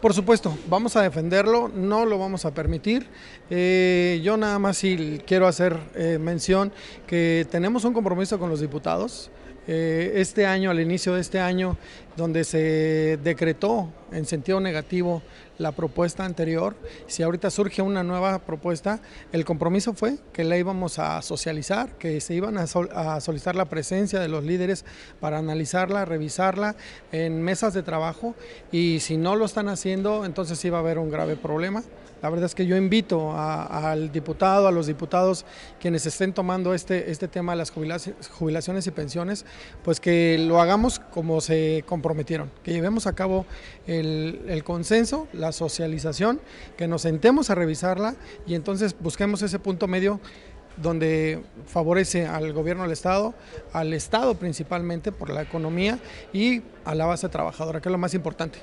Por supuesto, vamos a defenderlo, no lo vamos a permitir. Eh, yo nada más sí quiero hacer eh, mención que tenemos un compromiso con los diputados. Eh, este año, al inicio de este año, donde se decretó en sentido negativo la propuesta anterior. Si ahorita surge una nueva propuesta, el compromiso fue que la íbamos a socializar, que se iban a, solicitar la presencia de los líderes para analizarla, revisarla en mesas de trabajo y si no lo están haciendo, entonces iba a haber un grave problema. La verdad es que yo invito al diputado, a los diputados quienes estén tomando este, este tema de las jubilaciones y pensiones, pues que lo hagamos como se comprometieron, que llevemos a cabo eh, el, consenso, la socialización, que nos sentemos a revisarla y entonces busquemos ese punto medio donde favorece al gobierno del Estado, al Estado principalmente por la economía y a la base trabajadora, que es lo más importante.